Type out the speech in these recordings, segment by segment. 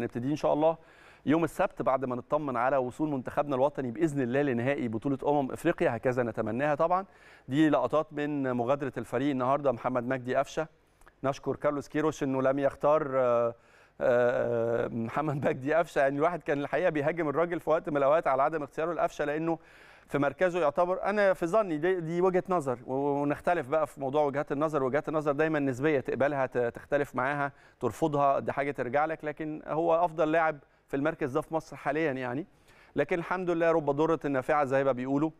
هنبتدي ان شاء الله يوم السبت بعد ما نطمن على وصول منتخبنا الوطني باذن الله لنهائي بطوله امم افريقيا هكذا نتمناها طبعا دي لقطات من مغادره الفريق النهارده محمد مجدي قفشه نشكر كارلوس كيروش انه لم يختار آه، آه، محمد مجدي قفشه يعني الواحد كان الحقيقه بيهاجم الراجل في وقت من الاوقات على عدم اختياره لقفشه لانه في مركزه يعتبر انا في ظني دي, دي وجهه نظر ونختلف بقى في موضوع وجهات النظر وجهات النظر دايما نسبيه تقبلها تختلف معاها ترفضها دي حاجه ترجع لك لكن هو افضل لاعب في المركز ده في مصر حاليا يعني لكن الحمد لله رب ضره النافعه زي ما بيقولوا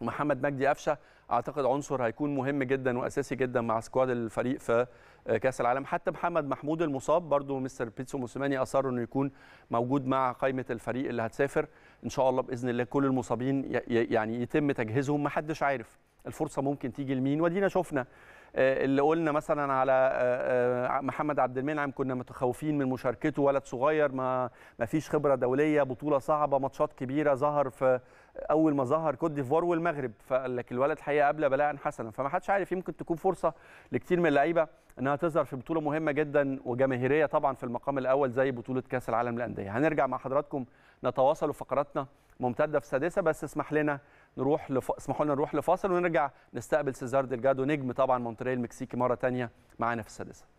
محمد مجدي قفشه اعتقد عنصر هيكون مهم جدا واساسي جدا مع سكواد الفريق في آه، كاس العالم حتى محمد محمود المصاب برضو مستر بيتسو موسيماني اصر انه يكون موجود مع قائمه الفريق اللي هتسافر ان شاء الله باذن الله كل المصابين يعني يتم تجهيزهم محدش عارف الفرصه ممكن تيجي لمين ودينا شفنا آه، اللي قلنا مثلا على آه، آه، محمد عبد المنعم كنا متخوفين من مشاركته ولد صغير ما ما فيش خبره دوليه بطوله صعبه ماتشات كبيره ظهر في اول ما ظهر كوت ديفوار والمغرب فقال لك الولد الحقيقه قبل بلاء حسنا فما حدش عارف يمكن تكون فرصه لكتير من اللعيبه انها تظهر في بطوله مهمه جدا وجماهيريه طبعا في المقام الاول زي بطوله كاس العالم للانديه هنرجع مع حضراتكم نتواصل في فقراتنا ممتده في سادسه بس اسمح لنا نروح لف... اسمحوا لنا نروح لفاصل ونرجع نستقبل سيزار ديلجادو نجم طبعا مونتريال المكسيكي مره ثانيه معانا في السادسه